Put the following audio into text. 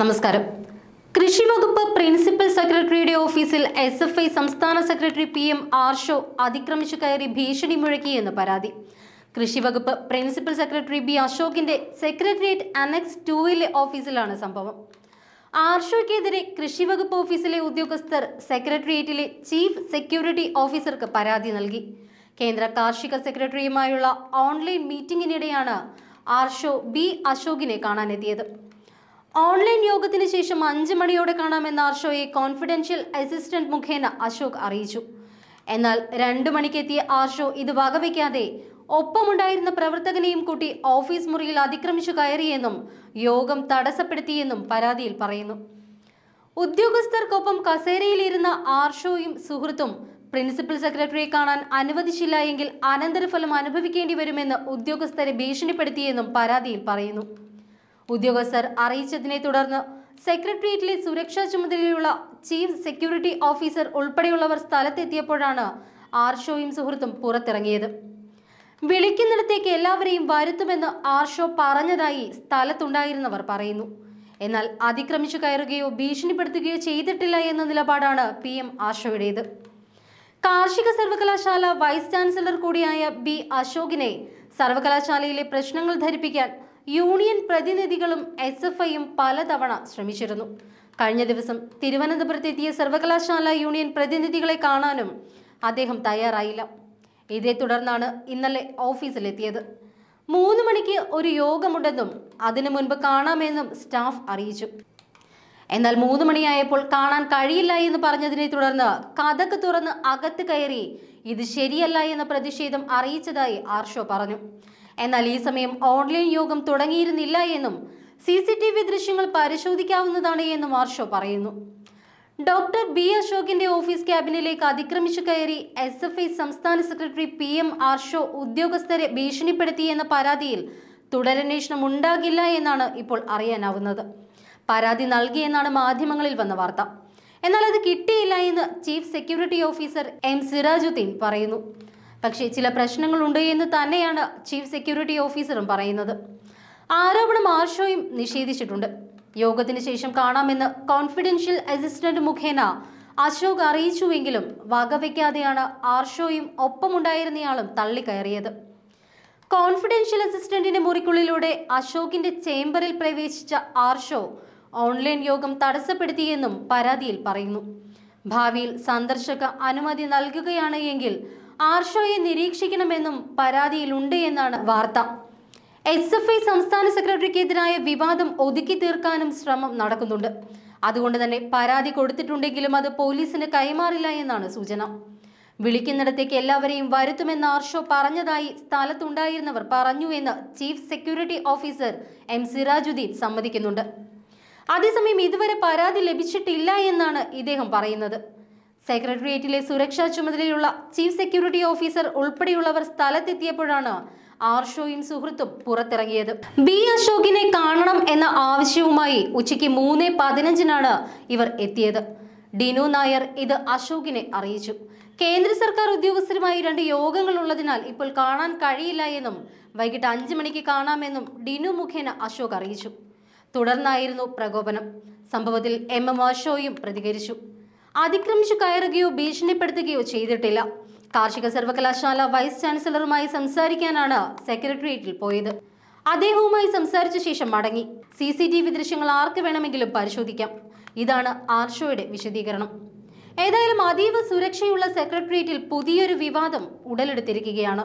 നമസ്കാരം കൃഷി വകുപ്പ് പ്രിൻസിപ്പൽ സെക്രട്ടറിയുടെ ഓഫീസിൽ എസ് എഫ് ഐ സംസ്ഥാന സെക്രട്ടറി പി എം ആർഷോ അതിക്രമിച്ചു കയറി ഭീഷണി മുഴക്കിയെന്ന് പരാതി കൃഷി വകുപ്പ് പ്രിൻസിപ്പൽ സെക്രട്ടറി ബി അശോകിന്റെ സെക്രട്ടേറിയറ്റ് അനക്സ് ടുവിലെ ഓഫീസിലാണ് സംഭവം ആർഷോയ്ക്കെതിരെ കൃഷി വകുപ്പ് ഓഫീസിലെ ഉദ്യോഗസ്ഥർ സെക്രട്ടേറിയറ്റിലെ ചീഫ് സെക്യൂരിറ്റി ഓഫീസർക്ക് പരാതി നൽകി കേന്ദ്ര കാർഷിക സെക്രട്ടറിയുമായുള്ള ഓൺലൈൻ മീറ്റിംഗിനിടെയാണ് ആർഷോ ബി അശോകിനെ കാണാനെത്തിയത് ഓൺലൈൻ യോഗത്തിന് ശേഷം അഞ്ച് മണിയോടെ കാണാമെന്ന ആർഷോയെ കോൺഫിഡൻഷ്യൽ അസിസ്റ്റന്റ് മുഖേന അശോക് അറിയിച്ചു എന്നാൽ രണ്ടു മണിക്കെത്തിയ ആർഷോ ഇത് വകവയ്ക്കാതെ ഒപ്പമുണ്ടായിരുന്ന പ്രവർത്തകനെയും കൂട്ടി ഓഫീസ് മുറിയിൽ അതിക്രമിച്ചു കയറിയെന്നും യോഗം തടസ്സപ്പെടുത്തിയെന്നും പരാതിയിൽ പറയുന്നു ഉദ്യോഗസ്ഥർക്കൊപ്പം കസേരയിലിരുന്ന ആർഷോയും സുഹൃത്തും പ്രിൻസിപ്പൽ സെക്രട്ടറിയെ കാണാൻ അനുവദിച്ചില്ല എങ്കിൽ അനന്തരഫലം അനുഭവിക്കേണ്ടി വരുമെന്ന് ഉദ്യോഗസ്ഥരെ ഭീഷണിപ്പെടുത്തിയെന്നും പരാതിയിൽ പറയുന്നു ഉദ്യോഗസ്ഥർ അറിയിച്ചതിനെ തുടർന്ന് സെക്രട്ടേറിയറ്റിലെ സുരക്ഷാ ചുമതലയുള്ള ചീഫ് സെക്യൂരിറ്റി ഓഫീസർ ഉൾപ്പെടെയുള്ളവർ സ്ഥലത്തെത്തിയപ്പോഴാണ് ആർഷോയും സുഹൃത്തും പുറത്തിറങ്ങിയത് വിളിക്കുന്നിടത്തേക്ക് എല്ലാവരെയും വരുത്തുമെന്ന് ആർഷോ പറഞ്ഞതായി സ്ഥലത്തുണ്ടായിരുന്നവർ പറയുന്നു എന്നാൽ അതിക്രമിച്ചു കയറുകയോ ഭീഷണിപ്പെടുത്തുകയോ ചെയ്തിട്ടില്ല എന്ന നിലപാടാണ് പി എം ആർഷോയുടേത് കാർഷിക സർവകലാശാല വൈസ് ചാൻസലർ കൂടിയായ ബി അശോകിനെ സർവകലാശാലയിലെ പ്രശ്നങ്ങൾ ധരിപ്പിക്കാൻ യൂണിയൻ പ്രതിനിധികളും എസ് എഫ് ഐയും പലതവണ ശ്രമിച്ചിരുന്നു കഴിഞ്ഞ ദിവസം തിരുവനന്തപുരത്തെത്തിയ സർവകലാശാല യൂണിയൻ പ്രതിനിധികളെ കാണാനും അദ്ദേഹം തയ്യാറായില്ല ഇതേ തുടർന്നാണ് ഇന്നലെ ഓഫീസിലെത്തിയത് മൂന്ന് മണിക്ക് ഒരു യോഗമുണ്ടെന്നും അതിനു മുൻപ് കാണാമെന്നും സ്റ്റാഫ് അറിയിച്ചു എന്നാൽ മൂന്ന് മണിയായപ്പോൾ കാണാൻ കഴിയില്ല എന്ന് പറഞ്ഞതിനെ തുടർന്ന് കഥക്ക് തുറന്ന് അകത്ത് കയറി ഇത് ശരിയല്ല എന്ന പ്രതിഷേധം അറിയിച്ചതായി ആർഷോ പറഞ്ഞു എന്നാൽ ഈ സമയം ഓൺലൈൻ യോഗം തുടങ്ങിയിരുന്നില്ല എന്നും സി സി ടി വി ദൃശ്യങ്ങൾ പരിശോധിക്കാവുന്നതാണ് എന്നും ആർഷോ പറയുന്നു ഡോക്ടർ ബി അശോകിന്റെ ഓഫീസ് ക്യാബിനിലേക്ക് അതിക്രമിച്ചു കയറി എസ് എഫ് ഐ സംസ്ഥാന സെക്രട്ടറി പി എം ആർഷോ ഉദ്യോഗസ്ഥരെ ഭീഷണിപ്പെടുത്തി എന്ന പരാതിയിൽ തുടരന്വേഷണം ഉണ്ടാകില്ല എന്നാണ് ഇപ്പോൾ അറിയാനാവുന്നത് പരാതി നൽകിയെന്നാണ് മാധ്യമങ്ങളിൽ വന്ന വാർത്ത എന്നാൽ അത് കിട്ടിയില്ല എന്ന് chief security officer M Sirajuddin പറയുന്നു പക്ഷേ ചില പ്രശ്നങ്ങളുണ്ട് എന്ന് തന്നെയാണ് ചീഫ് സെക്യൂരിറ്റി ഓഫീസറും പറയുന്നത് ആരോപണം ആർഷോയും നിഷേധിച്ചിട്ടുണ്ട് യോഗത്തിന് ശേഷം കാണാമെന്ന് കോൺഫിഡൻഷ്യൽ അസിസ്റ്റന്റ് മുഖേന അശോക് അറിയിച്ചുവെങ്കിലും വകവയ്ക്കാതെയാണ് ആർഷോയും ഒപ്പമുണ്ടായിരുന്നയാളും തള്ളിക്കയറിയത് കോൺഫിഡൻഷ്യൽ അസിസ്റ്റന്റിന്റെ മുറിക്കുള്ളിലൂടെ അശോകിന്റെ ചേംബറിൽ പ്രവേശിച്ച ആർഷോ ഓൺലൈൻ യോഗം തടസ്സപ്പെടുത്തിയെന്നും പരാതിയിൽ പറയുന്നു ഭാവിയിൽ സന്ദർശക അനുമതി നൽകുകയാണ് എങ്കിൽ ആർഷോയെ നിരീക്ഷിക്കണമെന്നും പരാതിയിലുണ്ട് എന്നാണ് വാർത്ത എസ് എഫ് ഐ സംസ്ഥാന സെക്രട്ടറിക്കെതിരായ വിവാദം ഒതുക്കി തീർക്കാനും ശ്രമം നടക്കുന്നുണ്ട് അതുകൊണ്ട് തന്നെ പരാതി കൊടുത്തിട്ടുണ്ടെങ്കിലും അത് പോലീസിന് കൈമാറില്ല എന്നാണ് സൂചന വിളിക്കുന്നിടത്തേക്ക് എല്ലാവരെയും വരുത്തുമെന്ന് ആർഷോ പറഞ്ഞതായി സ്ഥലത്തുണ്ടായിരുന്നവർ പറഞ്ഞു എന്ന് chief security officer M Sirajuddin സമ്മതിക്കുന്നുണ്ട് അതേസമയം ഇതുവരെ പരാതി ലഭിച്ചിട്ടില്ല എന്നാണ് ഇദ്ദേഹം പറയുന്നത് സെക്രട്ടേറിയറ്റിലെ സുരക്ഷാ ചുമതലയുള്ള ചീഫ് സെക്യൂരിറ്റി ഓഫീസർ ഉൾപ്പെടെയുള്ളവർ സ്ഥലത്തെത്തിയപ്പോഴാണ് ആർഷോയും സുഹൃത്തും പുറത്തിറങ്ങിയത് ബി അശോകിനെ കാണണം എന്ന ആവശ്യവുമായി ഉച്ചയ്ക്ക് മൂന്ന് പതിനഞ്ചിനാണ് ഇവർ എത്തിയത് ഡിനു നായർ ഇത് അശോകിനെ അറിയിച്ചു കേന്ദ്ര സർക്കാർ ഉദ്യോഗസ്ഥരുമായി രണ്ട് യോഗങ്ങൾ ഉള്ളതിനാൽ ഇപ്പോൾ കാണാൻ കഴിയില്ല എന്നും വൈകിട്ട് അഞ്ചു മണിക്ക് കാണാമെന്നും ഡിനു മുഖേന അശോക് അറിയിച്ചു തുടർന്നായിരുന്നു പ്രകോപനം സംഭവത്തിൽ എം എം അശോയും പ്രതികരിച്ചു അതിക്രമിച്ചു കയറുകയോ ഭീഷണിപ്പെടുത്തുകയോ ചെയ്തിട്ടില്ല കാർഷിക സർവകലാശാല വൈസ് ചാൻസലറുമായി സംസാരിക്കാനാണ് സെക്രട്ടേറിയറ്റിൽ പോയത് അദ്ദേഹവുമായി സംസാരിച്ച ശേഷം മടങ്ങി സി സി ടി വി ദൃശ്യങ്ങൾ ആർക്ക് വേണമെങ്കിലും പരിശോധിക്കാം ഇതാണ് ആർഷോയുടെ വിശദീകരണം ഏതായാലും അതീവ സുരക്ഷയുള്ള സെക്രട്ടേറിയറ്റിൽ പുതിയൊരു വിവാദം ഉടലെടുത്തിരിക്കുകയാണ്